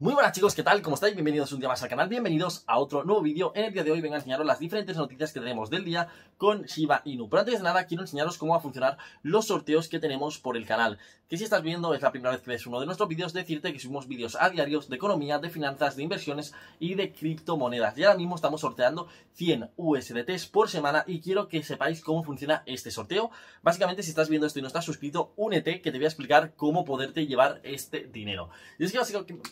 Muy buenas chicos, ¿qué tal? ¿Cómo estáis? Bienvenidos un día más al canal, bienvenidos a otro nuevo vídeo. En el día de hoy vengo a enseñaros las diferentes noticias que tenemos del día con Shiba Inu. Pero antes de nada quiero enseñaros cómo van a funcionar los sorteos que tenemos por el canal. Que si estás viendo es la primera vez que ves uno de nuestros vídeos, decirte que subimos vídeos a diarios de economía, de finanzas, de inversiones y de criptomonedas. Y ahora mismo estamos sorteando 100 USDTs por semana y quiero que sepáis cómo funciona este sorteo. Básicamente si estás viendo esto y no estás suscrito, únete que te voy a explicar cómo poderte llevar este dinero. Y es que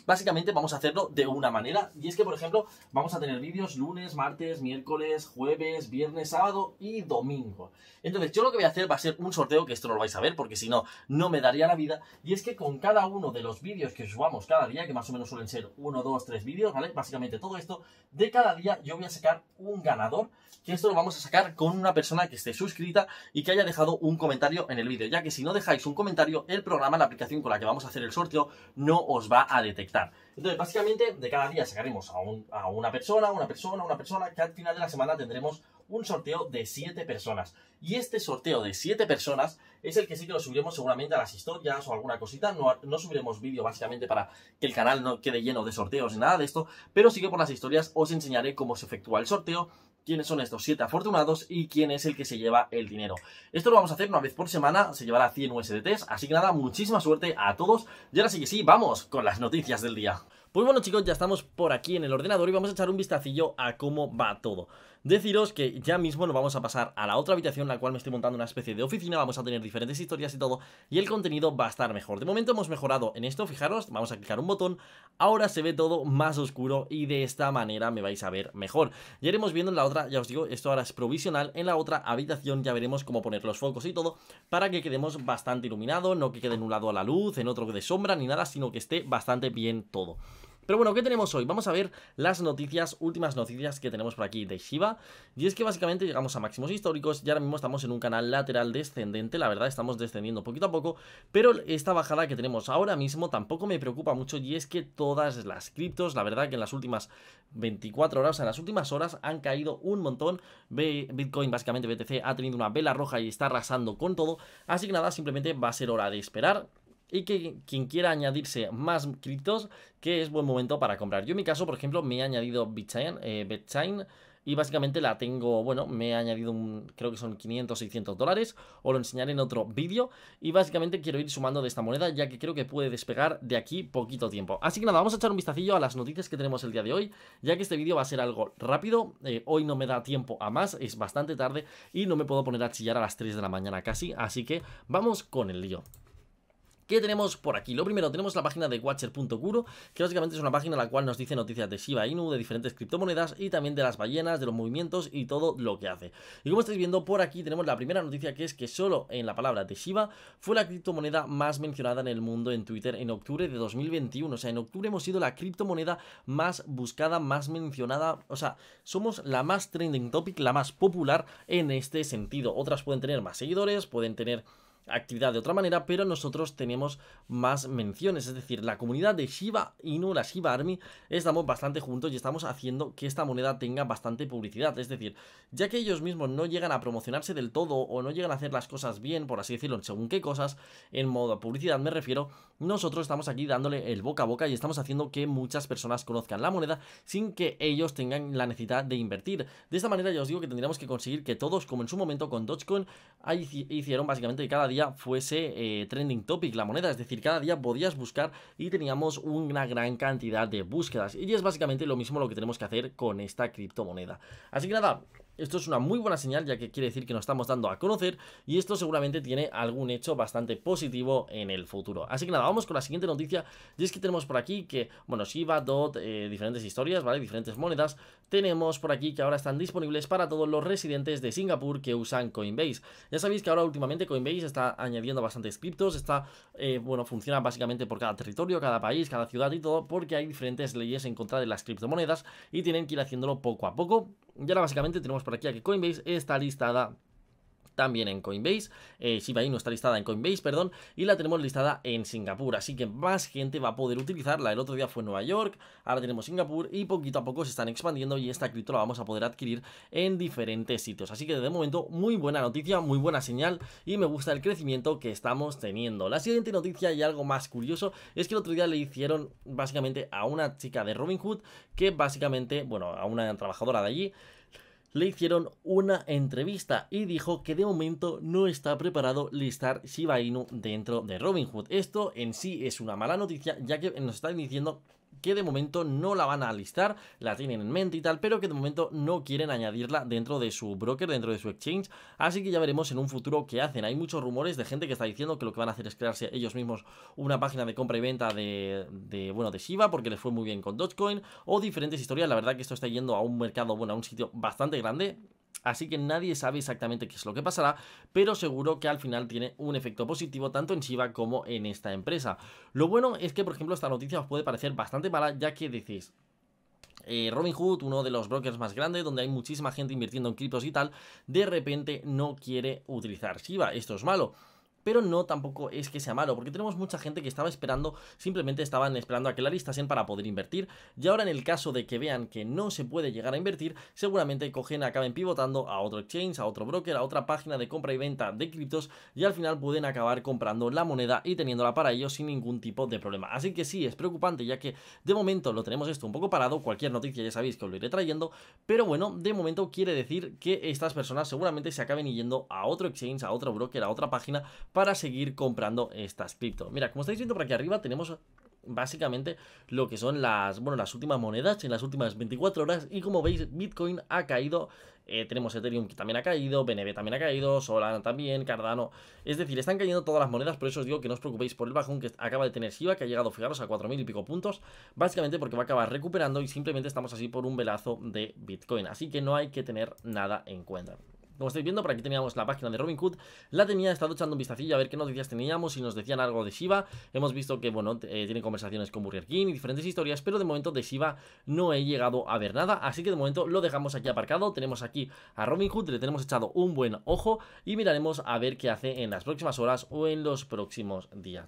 básicamente vamos a hacerlo de una manera. Y es que, por ejemplo, vamos a tener vídeos lunes, martes, miércoles, jueves, viernes, sábado y domingo. Entonces, yo lo que voy a hacer va a ser un sorteo, que esto no lo vais a ver porque si no, no me daría la vida. Y es que con cada uno de los vídeos que subamos cada día, que más o menos suelen ser uno, dos, tres vídeos, ¿vale? Básicamente todo esto, de cada día yo voy a sacar un ganador, que esto lo vamos a sacar con una persona que esté suscrita y que haya dejado un comentario en el vídeo, ya que si no dejáis un comentario, el programa, la aplicación con la que vamos a hacer el sorteo, no os va a detectar. Entonces, básicamente, de cada día sacaremos a, un, a una persona, una persona, una persona, que al final de la semana tendremos un sorteo de 7 personas. Y este sorteo de 7 personas es el que sí que lo subiremos seguramente a las historias o alguna cosita. No, no subiremos vídeo básicamente para que el canal no quede lleno de sorteos ni nada de esto, pero sí que por las historias os enseñaré cómo se efectúa el sorteo, quiénes son estos 7 afortunados y quién es el que se lleva el dinero. Esto lo vamos a hacer una vez por semana, se llevará 100 USDTs, así que nada, muchísima suerte a todos. Y ahora sí que sí, vamos con las noticias del día. Pues bueno chicos, ya estamos por aquí en el ordenador y vamos a echar un vistacillo a cómo va todo. Deciros que ya mismo nos vamos a pasar a la otra habitación, la cual me estoy montando una especie de oficina, vamos a tener diferentes historias y todo, y el contenido va a estar mejor. De momento hemos mejorado en esto, fijaros, vamos a clicar un botón, ahora se ve todo más oscuro y de esta manera me vais a ver mejor. Ya iremos viendo en la otra, ya os digo, esto ahora es provisional, en la otra habitación ya veremos cómo poner los focos y todo, para que quedemos bastante iluminado, no que quede en un lado a la luz, en otro de sombra, ni nada, sino que esté bastante bien todo. Pero bueno, ¿qué tenemos hoy? Vamos a ver las noticias, últimas noticias que tenemos por aquí de Shiba. Y es que básicamente llegamos a máximos históricos y ahora mismo estamos en un canal lateral descendente. La verdad, estamos descendiendo poquito a poco. Pero esta bajada que tenemos ahora mismo tampoco me preocupa mucho. Y es que todas las criptos, la verdad que en las últimas 24 horas, o sea, en las últimas horas han caído un montón. Bitcoin, básicamente BTC, ha tenido una vela roja y está arrasando con todo. Así que nada, simplemente va a ser hora de esperar y que quien quiera añadirse más criptos, que es buen momento para comprar. Yo en mi caso, por ejemplo, me he añadido BitChain eh, y básicamente la tengo, bueno, me he añadido un, creo que son 500, 600 dólares, os lo enseñaré en otro vídeo, y básicamente quiero ir sumando de esta moneda, ya que creo que puede despegar de aquí poquito tiempo. Así que nada, vamos a echar un vistacillo a las noticias que tenemos el día de hoy, ya que este vídeo va a ser algo rápido, eh, hoy no me da tiempo a más, es bastante tarde, y no me puedo poner a chillar a las 3 de la mañana casi, así que vamos con el lío. ¿Qué tenemos por aquí? Lo primero, tenemos la página de Watcher.guru, que básicamente es una página en la cual nos dice noticias de Shiba Inu, de diferentes criptomonedas y también de las ballenas, de los movimientos y todo lo que hace. Y como estáis viendo, por aquí tenemos la primera noticia que es que solo en la palabra de Shiba fue la criptomoneda más mencionada en el mundo en Twitter en octubre de 2021. O sea, en octubre hemos sido la criptomoneda más buscada, más mencionada. O sea, somos la más trending topic, la más popular en este sentido. Otras pueden tener más seguidores, pueden tener actividad de otra manera, pero nosotros tenemos más menciones, es decir, la comunidad de Shiba Inu, la Shiba Army, estamos bastante juntos y estamos haciendo que esta moneda tenga bastante publicidad, es decir, ya que ellos mismos no llegan a promocionarse del todo o no llegan a hacer las cosas bien, por así decirlo, según qué cosas, en modo publicidad me refiero, nosotros estamos aquí dándole el boca a boca y estamos haciendo que muchas personas conozcan la moneda sin que ellos tengan la necesidad de invertir. De esta manera ya os digo que tendríamos que conseguir que todos, como en su momento con Dogecoin, hicieron básicamente cada día fuese eh, trending topic la moneda, es decir, cada día podías buscar y teníamos una gran cantidad de búsquedas. Y es básicamente lo mismo lo que tenemos que hacer con esta criptomoneda. Así que nada, esto es una muy buena señal ya que quiere decir que nos estamos dando a conocer y esto seguramente tiene algún hecho bastante positivo en el futuro. Así que nada, vamos con la siguiente noticia y es que tenemos por aquí que, bueno, Shiba, DOT, eh, diferentes historias, ¿vale? Diferentes monedas. Tenemos por aquí que ahora están disponibles para todos los residentes de Singapur que usan Coinbase. Ya sabéis que ahora últimamente Coinbase está añadiendo bastantes criptos, está, eh, bueno, funciona básicamente por cada territorio, cada país, cada ciudad y todo porque hay diferentes leyes en contra de las criptomonedas y tienen que ir haciéndolo poco a poco. Y ahora básicamente tenemos por aquí a que Coinbase está listada también en Coinbase. Eh, Shiba Inu está listada en Coinbase, perdón, y la tenemos listada en Singapur. Así que más gente va a poder utilizarla. El otro día fue Nueva York, ahora tenemos Singapur y poquito a poco se están expandiendo y esta cripto la vamos a poder adquirir en diferentes sitios. Así que de momento, muy buena noticia, muy buena señal y me gusta el crecimiento que estamos teniendo. La siguiente noticia y algo más curioso es que el otro día le hicieron básicamente a una chica de Robin Hood que básicamente, bueno, a una trabajadora de allí, le hicieron una entrevista y dijo que de momento no está preparado listar Shiba Inu dentro de Robin Hood. Esto en sí es una mala noticia ya que nos están diciendo que de momento no la van a listar, la tienen en mente y tal, pero que de momento no quieren añadirla dentro de su broker, dentro de su exchange, así que ya veremos en un futuro qué hacen. Hay muchos rumores de gente que está diciendo que lo que van a hacer es crearse ellos mismos una página de compra y venta de, de bueno, de Shiba, porque les fue muy bien con Dogecoin, o diferentes historias, la verdad que esto está yendo a un mercado, bueno, a un sitio bastante grande, así que nadie sabe exactamente qué es lo que pasará, pero seguro que al final tiene un efecto positivo tanto en Shiba como en esta empresa. Lo bueno es que, por ejemplo, esta noticia os puede parecer bastante mala, ya que decís, eh, Robin Hood, uno de los brokers más grandes, donde hay muchísima gente invirtiendo en criptos y tal, de repente no quiere utilizar Shiba. Esto es malo pero no tampoco es que sea malo, porque tenemos mucha gente que estaba esperando, simplemente estaban esperando a que la lista sean para poder invertir, y ahora en el caso de que vean que no se puede llegar a invertir, seguramente cogen, acaben pivotando a otro exchange, a otro broker, a otra página de compra y venta de criptos, y al final pueden acabar comprando la moneda y teniéndola para ellos sin ningún tipo de problema. Así que sí, es preocupante, ya que de momento lo tenemos esto un poco parado, cualquier noticia ya sabéis que os lo iré trayendo, pero bueno, de momento quiere decir que estas personas seguramente se acaben yendo a otro exchange, a otro broker, a otra página, para seguir comprando estas cripto. Mira, como estáis viendo por aquí arriba tenemos básicamente lo que son las, bueno, las últimas monedas en las últimas 24 horas y como veis Bitcoin ha caído, eh, tenemos Ethereum que también ha caído, BNB también ha caído, Solana también, Cardano, es decir, están cayendo todas las monedas, por eso os digo que no os preocupéis por el bajón que acaba de tener Shiba, que ha llegado, fijaros, a 4.000 y pico puntos, básicamente porque va a acabar recuperando y simplemente estamos así por un velazo de Bitcoin, así que no hay que tener nada en cuenta. Como estáis viendo, por aquí teníamos la página de Robin Hood, La tenía, estado echando un vistacillo a ver qué noticias teníamos, si nos decían algo de Shiva. Hemos visto que, bueno, eh, tiene conversaciones con Burger King y diferentes historias, pero de momento de Shiva no he llegado a ver nada. Así que de momento lo dejamos aquí aparcado. Tenemos aquí a Robin Hood, le tenemos echado un buen ojo y miraremos a ver qué hace en las próximas horas o en los próximos días.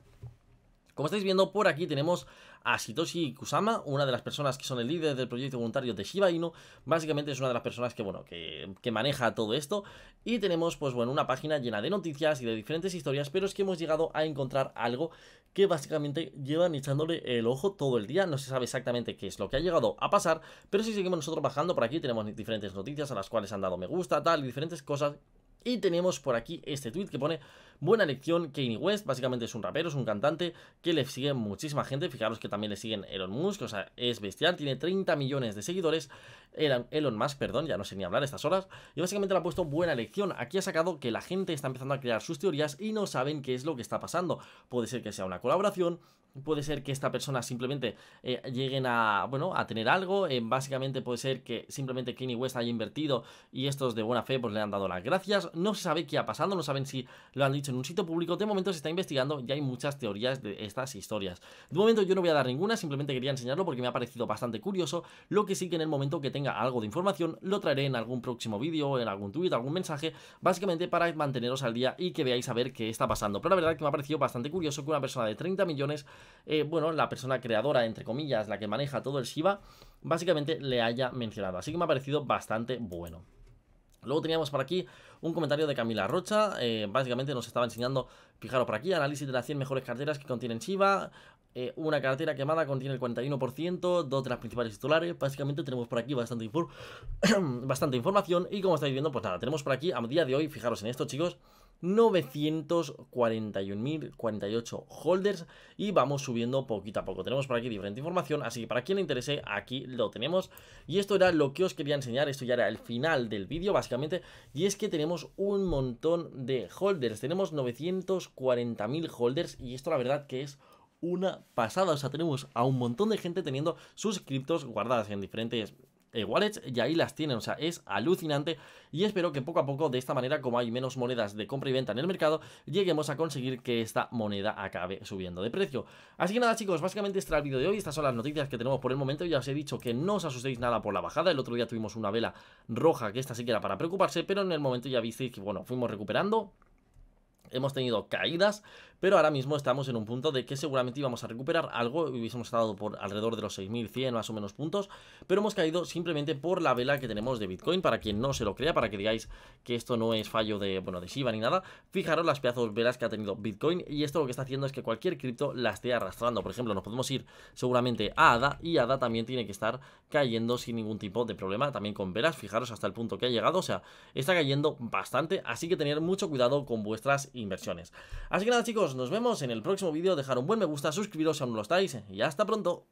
Como estáis viendo por aquí tenemos a Shitoshi Kusama, una de las personas que son el líder del proyecto voluntario de Shiba Inu, básicamente es una de las personas que, bueno, que, maneja todo esto, y tenemos, pues bueno, una página llena de noticias y de diferentes historias, pero es que hemos llegado a encontrar algo que básicamente llevan echándole el ojo todo el día, no se sabe exactamente qué es lo que ha llegado a pasar, pero si seguimos nosotros bajando por aquí tenemos diferentes noticias a las cuales han dado me gusta, tal, diferentes cosas, y tenemos por aquí este tweet que pone Buena elección, Kanye West, básicamente es un rapero, es un cantante que le sigue muchísima gente. Fijaros que también le siguen Elon Musk, o sea, es bestial, tiene 30 millones de seguidores. Elon Musk, perdón, ya no sé ni hablar estas horas. Y básicamente le ha puesto buena elección. Aquí ha sacado que la gente está empezando a crear sus teorías y no saben qué es lo que está pasando. Puede ser que sea una colaboración, puede ser que esta persona simplemente eh, lleguen a bueno a tener algo eh, básicamente puede ser que simplemente Kanye West haya invertido y estos de buena fe pues le han dado las gracias no se sabe qué ha pasado no saben si lo han dicho en un sitio público, de momento se está investigando y hay muchas teorías de estas historias. De momento yo no voy a dar ninguna, simplemente quería enseñarlo porque me ha parecido bastante curioso, lo que sí que en el momento que tenga algo de información lo traeré en algún próximo vídeo, en algún tuit, algún mensaje, básicamente para manteneros al día y que veáis a ver qué está pasando. Pero la verdad que me ha parecido bastante curioso que una persona de 30 millones, eh, bueno, la persona creadora, entre comillas, la que maneja todo el Shiba, básicamente le haya mencionado. Así que me ha parecido bastante bueno. Luego teníamos por aquí un comentario de Camila Rocha, eh, básicamente nos estaba enseñando, fijaros por aquí, análisis de las 100 mejores carteras que contienen Shiba, eh, una cartera quemada contiene el 41%, dos de las principales titulares, básicamente tenemos por aquí bastante, bastante información y como estáis viendo, pues nada, tenemos por aquí a día de hoy, fijaros en esto chicos, 941.048 holders y vamos subiendo poquito a poco. Tenemos por aquí diferente información, así que para quien le interese, aquí lo tenemos. Y esto era lo que os quería enseñar, esto ya era el final del vídeo básicamente, y es que tenemos un montón de holders, tenemos 940.000 holders y esto la verdad que es una pasada, o sea, tenemos a un montón de gente teniendo sus criptos guardadas en diferentes eh, wallets y ahí las tienen, o sea, es alucinante y espero que poco a poco de esta manera, como hay menos monedas de compra y venta en el mercado, lleguemos a conseguir que esta moneda acabe subiendo de precio. Así que nada chicos, básicamente este era el vídeo de hoy, estas son las noticias que tenemos por el momento, ya os he dicho que no os asustéis nada por la bajada, el otro día tuvimos una vela roja que esta sí que era para preocuparse, pero en el momento ya visteis que bueno, fuimos recuperando, Hemos tenido caídas, pero ahora mismo estamos en un punto de que seguramente íbamos a recuperar algo, hubiésemos estado por alrededor de los 6.100 más o menos puntos, pero hemos caído simplemente por la vela que tenemos de Bitcoin, para quien no se lo crea, para que digáis que esto no es fallo de, bueno, de Shiba ni nada, fijaros las pedazos de velas que ha tenido Bitcoin y esto lo que está haciendo es que cualquier cripto la esté arrastrando, por ejemplo, nos podemos ir seguramente a ADA y ADA también tiene que estar cayendo sin ningún tipo de problema, también con velas, fijaros hasta el punto que ha llegado, o sea, está cayendo bastante, así que tener mucho cuidado con vuestras inversiones. Así que nada chicos, nos vemos en el próximo vídeo, dejar un buen me gusta, suscribiros si aún no lo estáis y hasta pronto.